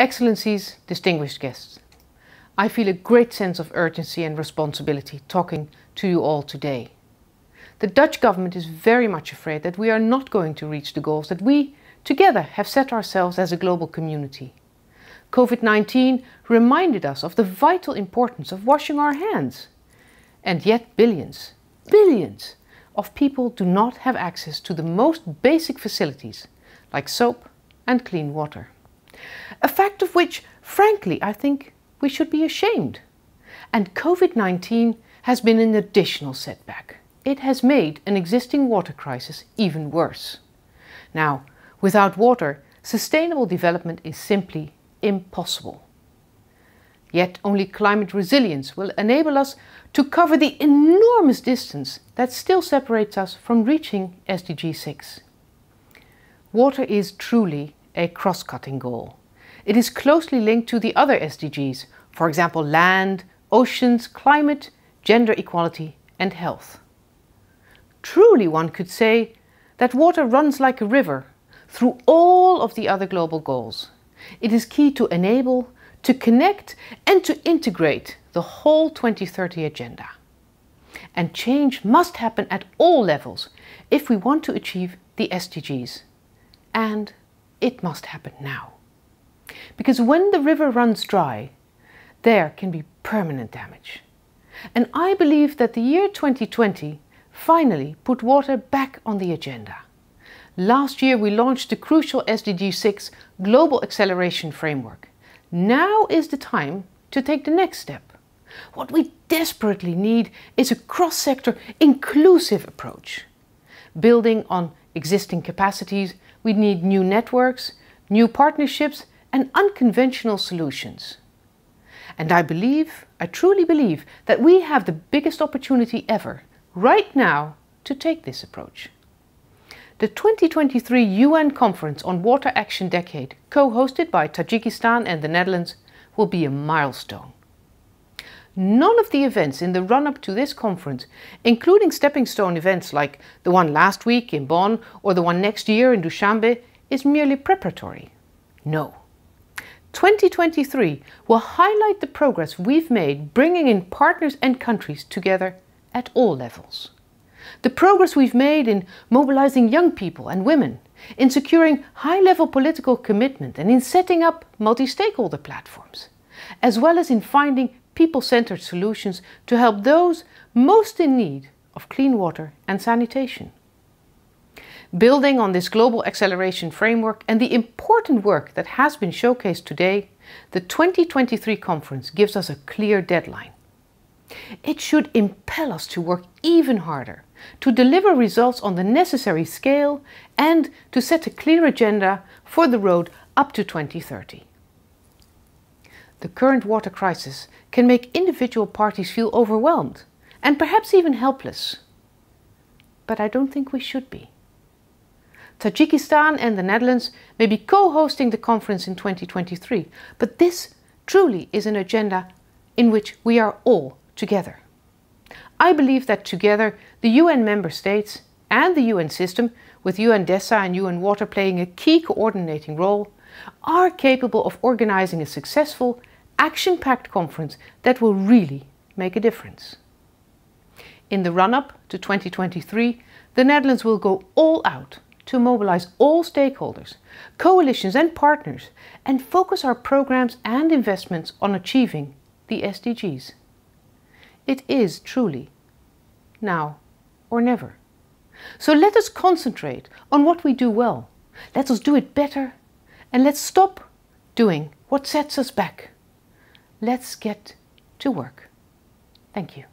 Excellencies, distinguished guests, I feel a great sense of urgency and responsibility talking to you all today. The Dutch government is very much afraid that we are not going to reach the goals that we, together, have set ourselves as a global community. COVID-19 reminded us of the vital importance of washing our hands. And yet billions, billions of people do not have access to the most basic facilities, like soap and clean water a fact of which, frankly, I think we should be ashamed. And COVID 19 has been an additional setback. It has made an existing water crisis even worse. Now, without water, sustainable development is simply impossible. Yet only climate resilience will enable us to cover the enormous distance that still separates us from reaching SDG 6. Water is truly a cross-cutting goal. It is closely linked to the other SDGs, for example land, oceans, climate, gender equality and health. Truly one could say that water runs like a river through all of the other global goals. It is key to enable, to connect and to integrate the whole 2030 agenda. And change must happen at all levels if we want to achieve the SDGs and it must happen now. Because when the river runs dry, there can be permanent damage. And I believe that the year 2020 finally put water back on the agenda. Last year we launched the crucial SDG 6 Global Acceleration Framework. Now is the time to take the next step. What we desperately need is a cross-sector inclusive approach building on existing capacities, we need new networks, new partnerships, and unconventional solutions. And I believe, I truly believe, that we have the biggest opportunity ever, right now, to take this approach. The 2023 UN Conference on Water Action Decade, co-hosted by Tajikistan and the Netherlands, will be a milestone. None of the events in the run-up to this conference, including stepping stone events like the one last week in Bonn or the one next year in Dushanbe, is merely preparatory. No. 2023 will highlight the progress we've made bringing in partners and countries together at all levels. The progress we've made in mobilizing young people and women, in securing high level political commitment, and in setting up multi stakeholder platforms, as well as in finding people-centered solutions to help those most in need of clean water and sanitation. Building on this global acceleration framework and the important work that has been showcased today, the 2023 conference gives us a clear deadline. It should impel us to work even harder, to deliver results on the necessary scale and to set a clear agenda for the road up to 2030 the current water crisis can make individual parties feel overwhelmed and perhaps even helpless. But I don't think we should be. Tajikistan and the Netherlands may be co hosting the conference in 2023, but this truly is an agenda in which we are all together. I believe that together, the UN member states and the UN system, with UN DESA and UN Water playing a key coordinating role, are capable of organizing a successful action-packed conference that will really make a difference. In the run-up to 2023, the Netherlands will go all out to mobilize all stakeholders, coalitions and partners and focus our programs and investments on achieving the SDGs. It is truly now or never. So let us concentrate on what we do well. Let us do it better and let's stop doing what sets us back. Let's get to work. Thank you.